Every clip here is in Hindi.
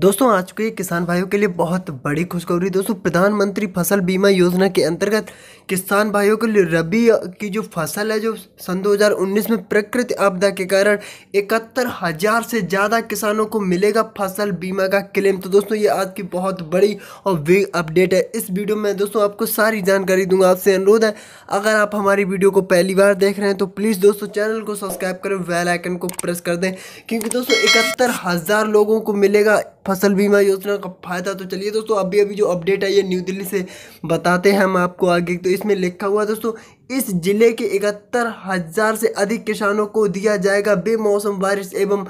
दोस्तों आज के किसान भाइयों के लिए बहुत बड़ी खुशखबरी दोस्तों प्रधानमंत्री फसल बीमा योजना के अंतर्गत किसान भाइयों के लिए रबी की जो फसल है जो सन 2019 में प्रकृति आपदा के कारण इकहत्तर हजार से ज़्यादा किसानों को मिलेगा फसल बीमा का क्लेम तो दोस्तों ये आज की बहुत बड़ी और बिग अपडेट है इस वीडियो में दोस्तों आपको सारी जानकारी दूंगा आपसे अनुरोध है अगर आप हमारी वीडियो को पहली बार देख रहे हैं तो प्लीज़ दोस्तों चैनल को सब्सक्राइब करें वेलाइकन को प्रेस कर दें क्योंकि दोस्तों इकहत्तर लोगों को मिलेगा फसल बीमा योजना का फ़ायदा तो चलिए दोस्तों अभी अभी जो अपडेट आई है न्यू दिल्ली से बताते हैं हम आपको आगे तो इसमें लिखा हुआ दोस्तों इस जिले के इकहत्तर हज़ार से अधिक किसानों को दिया जाएगा बेमौसम बारिश एवं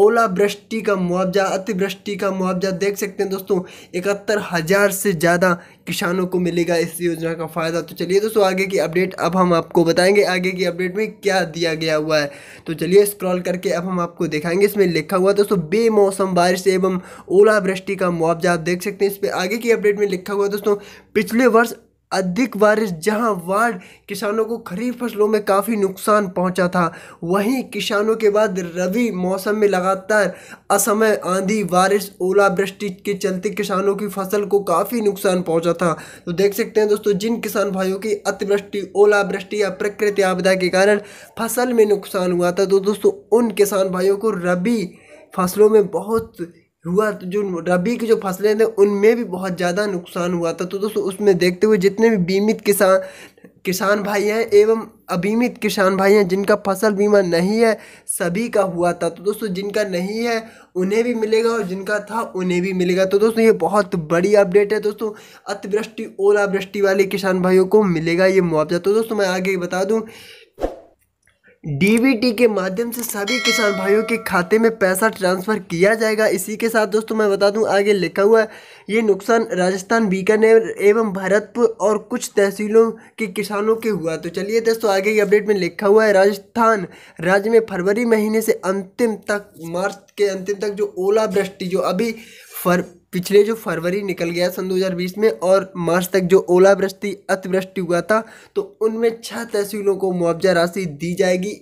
ओलावृष्टि का मुआवजा अतिवृष्टि का मुआवजा देख सकते हैं दोस्तों इकहत्तर हज़ार से ज़्यादा किसानों को मिलेगा इस योजना का फ़ायदा तो चलिए दोस्तों आगे की अपडेट अब हम आपको बताएंगे आगे की अपडेट में क्या दिया गया हुआ है तो चलिए स्क्रॉल करके अब हम आपको दिखाएंगे इसमें लिखा हुआ दोस्तों बेमौसम बारिश एवं ओलावृष्टि का मुआवजा आप देख सकते हैं इस पर आगे की अपडेट में लिखा हुआ दोस्तों पिछले वर्ष अधिक बारिश जहां वार्ड किसानों को खरीफ फसलों में काफ़ी नुकसान पहुंचा था वहीं किसानों के बाद रबी मौसम में लगातार असमय आंधी बारिश ओलावृष्टि के चलते किसानों की फसल को काफ़ी नुकसान पहुंचा था तो देख सकते हैं दोस्तों जिन किसान भाइयों की अतिवृष्टि ओलावृष्टि या प्रकृति आपदा के कारण फसल में नुकसान हुआ था तो दोस्तों उन किसान भाइयों को रबी फसलों में बहुत हुआ तो जो रबी की जो फसलें थे उनमें भी बहुत ज़्यादा नुकसान हुआ था तो दोस्तों उसमें देखते हुए जितने भी बीमित किसान किसान भाई हैं एवं अबीमित किसान भाई हैं जिनका फसल बीमा नहीं है सभी का हुआ था तो दोस्तों जिनका नहीं है उन्हें भी मिलेगा और जिनका था उन्हें भी मिलेगा तो दोस्तों ये बहुत बड़ी अपडेट है दोस्तों अतिवृष्टि ओलावृष्टि वाले किसान भाइयों को मिलेगा ये मुआवजा तो दोस्तों मैं आगे बता दूँ डीबीटी के माध्यम से सभी किसान भाइयों के खाते में पैसा ट्रांसफ़र किया जाएगा इसी के साथ दोस्तों मैं बता दूं आगे लिखा हुआ है ये नुकसान राजस्थान बीकानेर एवं भरतपुर और कुछ तहसीलों के किसानों के हुआ तो चलिए दोस्तों आगे की अपडेट में लिखा हुआ है राजस्थान राज्य में फरवरी महीने से अंतिम तक मार्च के अंतिम तक जो ओलावृष्टि जो अभी फर पिछले जो फरवरी निकल गया सन 2020 में और मार्च तक जो ओलावृष्टि अतिवृष्टि हुआ था तो उनमें छह तहसीलों को मुआवजा राशि दी जाएगी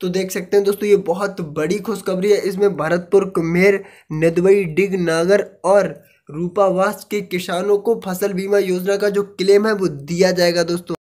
तो देख सकते हैं दोस्तों ये बहुत बड़ी खुशखबरी है इसमें भरतपुर कुम्हेर नदवई डिग नागर और रूपावास के किसानों को फसल बीमा योजना का जो क्लेम है वो दिया जाएगा दोस्तों